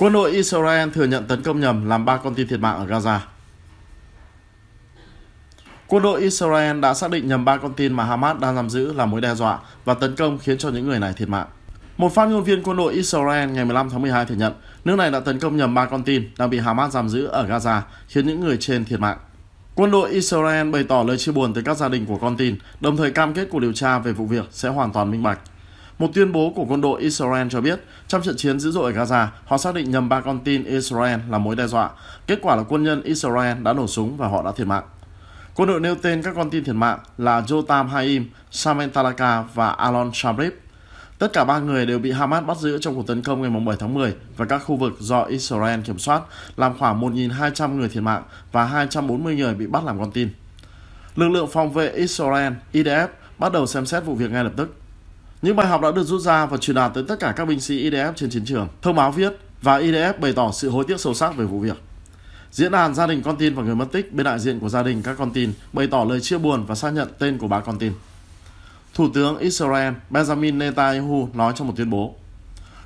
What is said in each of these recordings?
Quân đội Israel thừa nhận tấn công nhầm làm 3 con tin thiệt mạng ở Gaza. Quân đội Israel đã xác định nhầm 3 con tin mà Hamas đang giam giữ là mối đe dọa và tấn công khiến cho những người này thiệt mạng. Một phát ngôn viên quân đội Israel ngày 15 tháng 12 thừa nhận nước này đã tấn công nhầm 3 con tin đang bị Hamas giam giữ ở Gaza, khiến những người trên thiệt mạng. Quân đội Israel bày tỏ lời chia buồn tới các gia đình của con tin, đồng thời cam kết cuộc điều tra về vụ việc sẽ hoàn toàn minh bạch một tuyên bố của quân đội Israel cho biết, trong trận chiến dữ dội ở Gaza, họ xác định nhầm ba con tin Israel là mối đe dọa. Kết quả là quân nhân Israel đã nổ súng và họ đã thiệt mạng. Quân đội nêu tên các con tin thiệt mạng là Jotam Haim, Samen Talaka và Alon Shabrib. Tất cả ba người đều bị Hamas bắt giữ trong cuộc tấn công ngày 7 tháng 10 và các khu vực do Israel kiểm soát, làm khoảng 1.200 người thiệt mạng và 240 người bị bắt làm con tin. Lực lượng phòng vệ Israel, IDF, bắt đầu xem xét vụ việc ngay lập tức. Những bài học đã được rút ra và truyền đạt tới tất cả các binh sĩ IDF e trên chiến trường. Thông báo viết và IDF e bày tỏ sự hối tiếc sâu sắc về vụ việc. Diễn đàn gia đình con tin và người mất tích bên đại diện của gia đình các con tin bày tỏ lời chia buồn và xác nhận tên của ba con tin. Thủ tướng Israel Benjamin Netanyahu nói trong một tuyên bố.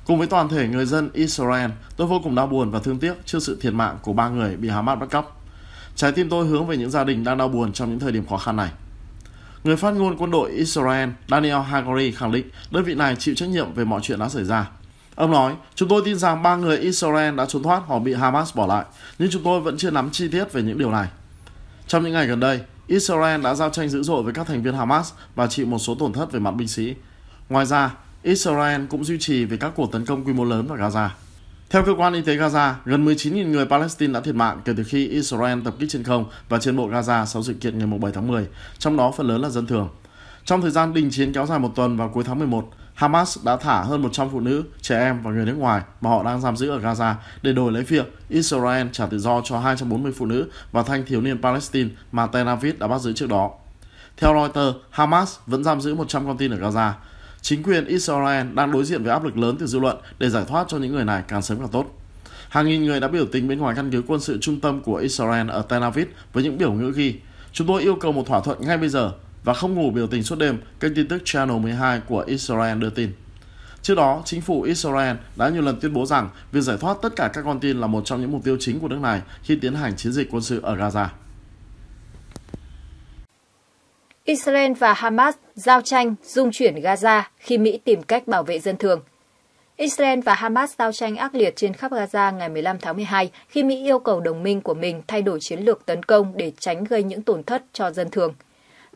Cùng với toàn thể người dân Israel, tôi vô cùng đau buồn và thương tiếc trước sự thiệt mạng của ba người bị Hamas bắt cóc. Trái tim tôi hướng về những gia đình đang đau buồn trong những thời điểm khó khăn này. Người phát ngôn quân đội Israel Daniel Hagari khẳng định đơn vị này chịu trách nhiệm về mọi chuyện đã xảy ra. Ông nói, chúng tôi tin rằng ba người Israel đã trốn thoát hoặc bị Hamas bỏ lại, nhưng chúng tôi vẫn chưa nắm chi tiết về những điều này. Trong những ngày gần đây, Israel đã giao tranh dữ dội với các thành viên Hamas và chịu một số tổn thất về mặt binh sĩ. Ngoài ra, Israel cũng duy trì về các cuộc tấn công quy mô lớn vào Gaza. Theo cơ quan y tế Gaza, gần 19.000 người Palestine đã thiệt mạng kể từ khi Israel tập kích trên không và trên bộ Gaza sau sự kiện ngày 7 tháng 10, trong đó phần lớn là dân thường. Trong thời gian đình chiến kéo dài một tuần vào cuối tháng 11, Hamas đã thả hơn 100 phụ nữ, trẻ em và người nước ngoài mà họ đang giam giữ ở Gaza để đổi lấy việc Israel trả tự do cho 240 phụ nữ và thanh thiếu niên Palestine mà Tel Aviv đã bắt giữ trước đó. Theo Reuters, Hamas vẫn giam giữ 100 con tin ở Gaza, chính quyền Israel đang đối diện với áp lực lớn từ dư luận để giải thoát cho những người này càng sớm càng tốt. Hàng nghìn người đã biểu tình bên ngoài căn cứ quân sự trung tâm của Israel ở Tel Aviv với những biểu ngữ ghi Chúng tôi yêu cầu một thỏa thuận ngay bây giờ và không ngủ biểu tình suốt đêm, kênh tin tức Channel 12 của Israel đưa tin. Trước đó, chính phủ Israel đã nhiều lần tuyên bố rằng việc giải thoát tất cả các con tin là một trong những mục tiêu chính của nước này khi tiến hành chiến dịch quân sự ở Gaza. Israel và Hamas giao tranh dung chuyển Gaza khi Mỹ tìm cách bảo vệ dân thường. Israel và Hamas giao tranh ác liệt trên khắp Gaza ngày 15 tháng 12 khi Mỹ yêu cầu đồng minh của mình thay đổi chiến lược tấn công để tránh gây những tổn thất cho dân thường.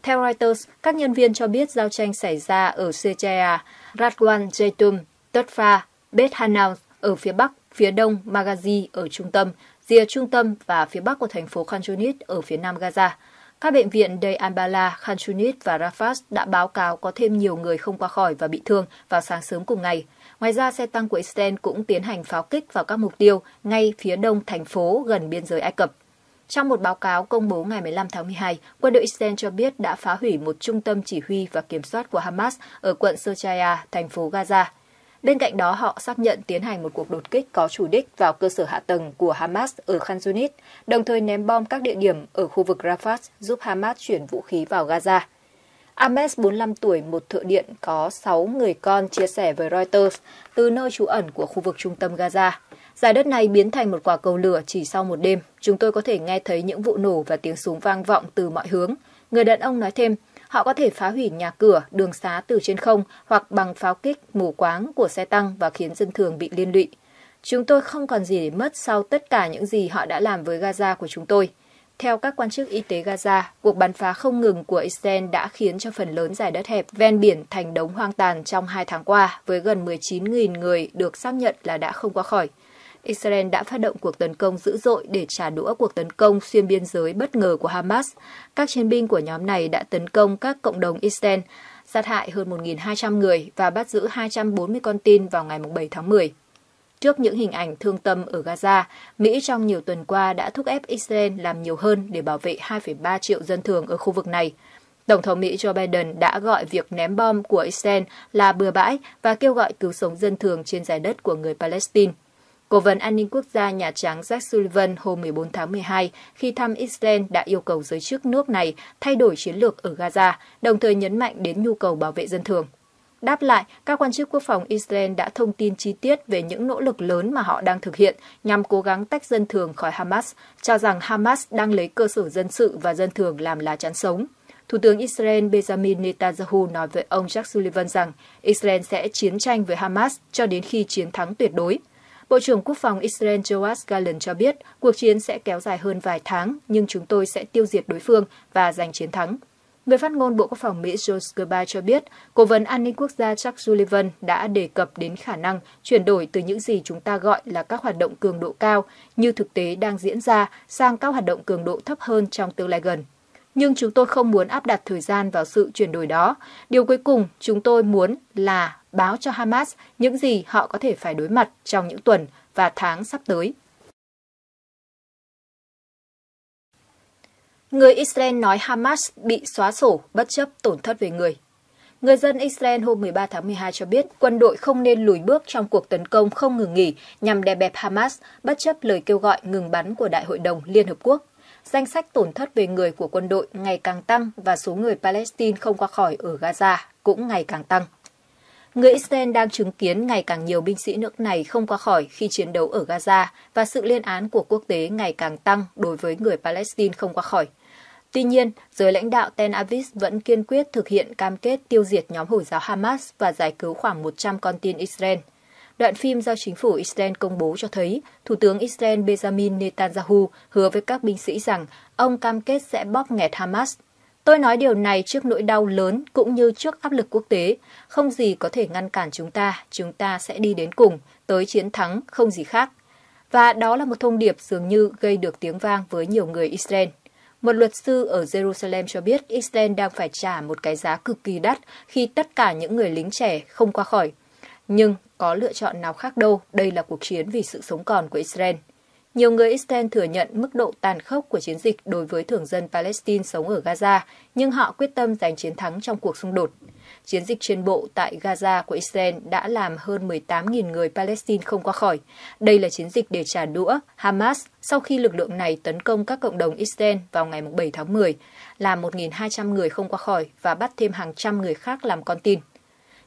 Theo Reuters, các nhân viên cho biết giao tranh xảy ra ở Sejaya, Radwan Jaitum, Tadfa, Beth Hanaus ở phía bắc, phía đông Magazi ở trung tâm, rìa trung tâm và phía bắc của thành phố Khan Yunis ở phía nam Gaza. Các bệnh viện Day Ambala, Khan Yunis và Rafah đã báo cáo có thêm nhiều người không qua khỏi và bị thương vào sáng sớm cùng ngày. Ngoài ra, xe tăng của Israel cũng tiến hành pháo kích vào các mục tiêu ngay phía đông thành phố gần biên giới Ai Cập. Trong một báo cáo công bố ngày 15 tháng 12, quân đội Israel cho biết đã phá hủy một trung tâm chỉ huy và kiểm soát của Hamas ở quận Sochaya, thành phố Gaza. Bên cạnh đó, họ xác nhận tiến hành một cuộc đột kích có chủ đích vào cơ sở hạ tầng của Hamas ở Khan Yunis, đồng thời ném bom các địa điểm ở khu vực Rafah giúp Hamas chuyển vũ khí vào Gaza. Ames, 45 tuổi, một thợ điện có 6 người con chia sẻ với Reuters từ nơi trú ẩn của khu vực trung tâm Gaza. Giải đất này biến thành một quả cầu lửa chỉ sau một đêm. Chúng tôi có thể nghe thấy những vụ nổ và tiếng súng vang vọng từ mọi hướng. Người đàn ông nói thêm, Họ có thể phá hủy nhà cửa, đường xá từ trên không hoặc bằng pháo kích mù quáng của xe tăng và khiến dân thường bị liên lụy. Chúng tôi không còn gì để mất sau tất cả những gì họ đã làm với Gaza của chúng tôi. Theo các quan chức y tế Gaza, cuộc bắn phá không ngừng của Israel đã khiến cho phần lớn giải đất hẹp ven biển thành đống hoang tàn trong hai tháng qua, với gần 19.000 người được xác nhận là đã không qua khỏi. Israel đã phát động cuộc tấn công dữ dội để trả đũa cuộc tấn công xuyên biên giới bất ngờ của Hamas. Các chiến binh của nhóm này đã tấn công các cộng đồng Israel, sát hại hơn 1.200 người và bắt giữ 240 con tin vào ngày 7 tháng 10. Trước những hình ảnh thương tâm ở Gaza, Mỹ trong nhiều tuần qua đã thúc ép Israel làm nhiều hơn để bảo vệ 2,3 triệu dân thường ở khu vực này. Tổng thống Mỹ Joe Biden đã gọi việc ném bom của Israel là bừa bãi và kêu gọi cứu sống dân thường trên giải đất của người Palestine. Cố vấn an ninh quốc gia Nhà Trắng Jack Sullivan hôm 14 tháng 12 khi thăm Israel đã yêu cầu giới chức nước này thay đổi chiến lược ở Gaza, đồng thời nhấn mạnh đến nhu cầu bảo vệ dân thường. Đáp lại, các quan chức quốc phòng Israel đã thông tin chi tiết về những nỗ lực lớn mà họ đang thực hiện nhằm cố gắng tách dân thường khỏi Hamas, cho rằng Hamas đang lấy cơ sở dân sự và dân thường làm lá chắn sống. Thủ tướng Israel Benjamin Netanyahu nói với ông Jack Sullivan rằng Israel sẽ chiến tranh với Hamas cho đến khi chiến thắng tuyệt đối. Bộ trưởng Quốc phòng Israel Joas Gallant cho biết cuộc chiến sẽ kéo dài hơn vài tháng, nhưng chúng tôi sẽ tiêu diệt đối phương và giành chiến thắng. Người phát ngôn Bộ Quốc phòng Mỹ Josh Gerber cho biết, Cố vấn An ninh Quốc gia Chuck Sullivan đã đề cập đến khả năng chuyển đổi từ những gì chúng ta gọi là các hoạt động cường độ cao như thực tế đang diễn ra sang các hoạt động cường độ thấp hơn trong tương lai gần. Nhưng chúng tôi không muốn áp đặt thời gian vào sự chuyển đổi đó. Điều cuối cùng chúng tôi muốn là báo cho Hamas những gì họ có thể phải đối mặt trong những tuần và tháng sắp tới. Người Israel nói Hamas bị xóa sổ bất chấp tổn thất về người. Người dân Israel hôm 13 tháng 12 cho biết quân đội không nên lùi bước trong cuộc tấn công không ngừng nghỉ nhằm đè bẹp Hamas bất chấp lời kêu gọi ngừng bắn của Đại hội đồng Liên Hợp Quốc. Danh sách tổn thất về người của quân đội ngày càng tăng và số người Palestine không qua khỏi ở Gaza cũng ngày càng tăng người Israel đang chứng kiến ngày càng nhiều binh sĩ nước này không qua khỏi khi chiến đấu ở Gaza và sự liên án của quốc tế ngày càng tăng đối với người Palestine không qua khỏi. Tuy nhiên, giới lãnh đạo Tel Aviv vẫn kiên quyết thực hiện cam kết tiêu diệt nhóm Hồi giáo Hamas và giải cứu khoảng 100 con tin Israel. Đoạn phim do chính phủ Israel công bố cho thấy Thủ tướng Israel Benjamin Netanyahu hứa với các binh sĩ rằng ông cam kết sẽ bóp nghẹt Hamas Tôi nói điều này trước nỗi đau lớn cũng như trước áp lực quốc tế. Không gì có thể ngăn cản chúng ta, chúng ta sẽ đi đến cùng, tới chiến thắng, không gì khác. Và đó là một thông điệp dường như gây được tiếng vang với nhiều người Israel. Một luật sư ở Jerusalem cho biết Israel đang phải trả một cái giá cực kỳ đắt khi tất cả những người lính trẻ không qua khỏi. Nhưng có lựa chọn nào khác đâu, đây là cuộc chiến vì sự sống còn của Israel. Nhiều người Israel thừa nhận mức độ tàn khốc của chiến dịch đối với thường dân Palestine sống ở Gaza, nhưng họ quyết tâm giành chiến thắng trong cuộc xung đột. Chiến dịch trên bộ tại Gaza của Israel đã làm hơn 18.000 người Palestine không qua khỏi. Đây là chiến dịch để trả đũa Hamas sau khi lực lượng này tấn công các cộng đồng Israel vào ngày 7 tháng 10, làm 1.200 người không qua khỏi và bắt thêm hàng trăm người khác làm con tin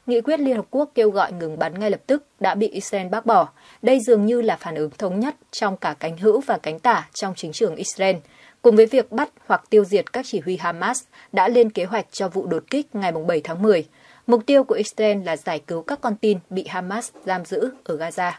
nghị quyết Liên Hợp Quốc kêu gọi ngừng bắn ngay lập tức đã bị Israel bác bỏ. Đây dường như là phản ứng thống nhất trong cả cánh hữu và cánh tả trong chính trường Israel. Cùng với việc bắt hoặc tiêu diệt các chỉ huy Hamas đã lên kế hoạch cho vụ đột kích ngày 7 tháng 10. Mục tiêu của Israel là giải cứu các con tin bị Hamas giam giữ ở Gaza.